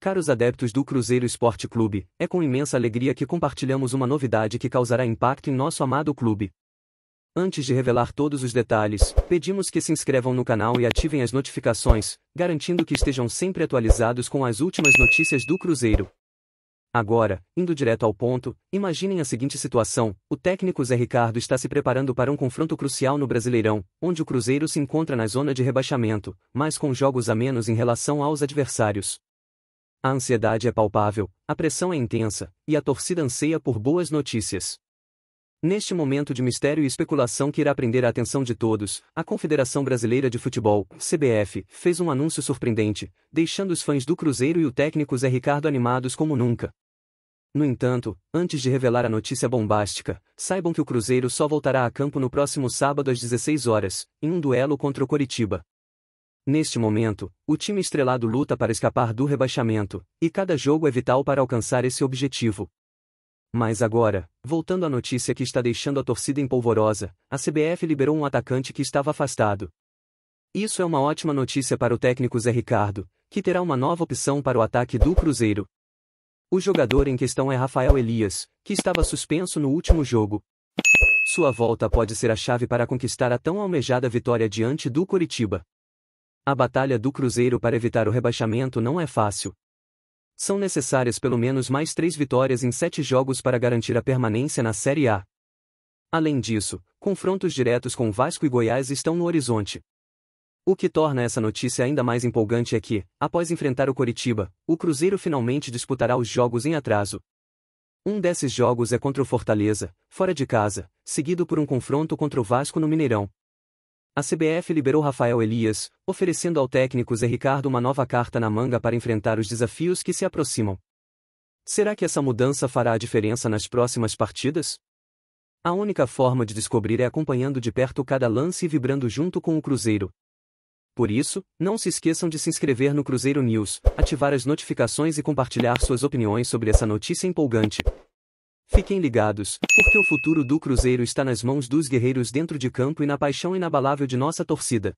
Caros adeptos do Cruzeiro Esporte Clube, é com imensa alegria que compartilhamos uma novidade que causará impacto em nosso amado clube. Antes de revelar todos os detalhes, pedimos que se inscrevam no canal e ativem as notificações, garantindo que estejam sempre atualizados com as últimas notícias do Cruzeiro. Agora, indo direto ao ponto, imaginem a seguinte situação: o técnico Zé Ricardo está se preparando para um confronto crucial no Brasileirão, onde o Cruzeiro se encontra na zona de rebaixamento, mas com jogos a menos em relação aos adversários. A ansiedade é palpável, a pressão é intensa, e a torcida anseia por boas notícias. Neste momento de mistério e especulação que irá prender a atenção de todos, a Confederação Brasileira de Futebol, CBF, fez um anúncio surpreendente, deixando os fãs do Cruzeiro e o técnico Zé Ricardo animados como nunca. No entanto, antes de revelar a notícia bombástica, saibam que o Cruzeiro só voltará a campo no próximo sábado às 16 horas, em um duelo contra o Coritiba. Neste momento, o time estrelado luta para escapar do rebaixamento, e cada jogo é vital para alcançar esse objetivo. Mas agora, voltando à notícia que está deixando a torcida em polvorosa, a CBF liberou um atacante que estava afastado. Isso é uma ótima notícia para o técnico Zé Ricardo, que terá uma nova opção para o ataque do Cruzeiro. O jogador em questão é Rafael Elias, que estava suspenso no último jogo. Sua volta pode ser a chave para conquistar a tão almejada vitória diante do Coritiba. A batalha do Cruzeiro para evitar o rebaixamento não é fácil. São necessárias pelo menos mais três vitórias em sete jogos para garantir a permanência na Série A. Além disso, confrontos diretos com Vasco e Goiás estão no horizonte. O que torna essa notícia ainda mais empolgante é que, após enfrentar o Coritiba, o Cruzeiro finalmente disputará os jogos em atraso. Um desses jogos é contra o Fortaleza, fora de casa, seguido por um confronto contra o Vasco no Mineirão. A CBF liberou Rafael Elias, oferecendo ao técnico Zé Ricardo uma nova carta na manga para enfrentar os desafios que se aproximam. Será que essa mudança fará a diferença nas próximas partidas? A única forma de descobrir é acompanhando de perto cada lance e vibrando junto com o Cruzeiro. Por isso, não se esqueçam de se inscrever no Cruzeiro News, ativar as notificações e compartilhar suas opiniões sobre essa notícia empolgante. Fiquem ligados, porque o futuro do Cruzeiro está nas mãos dos guerreiros dentro de campo e na paixão inabalável de nossa torcida.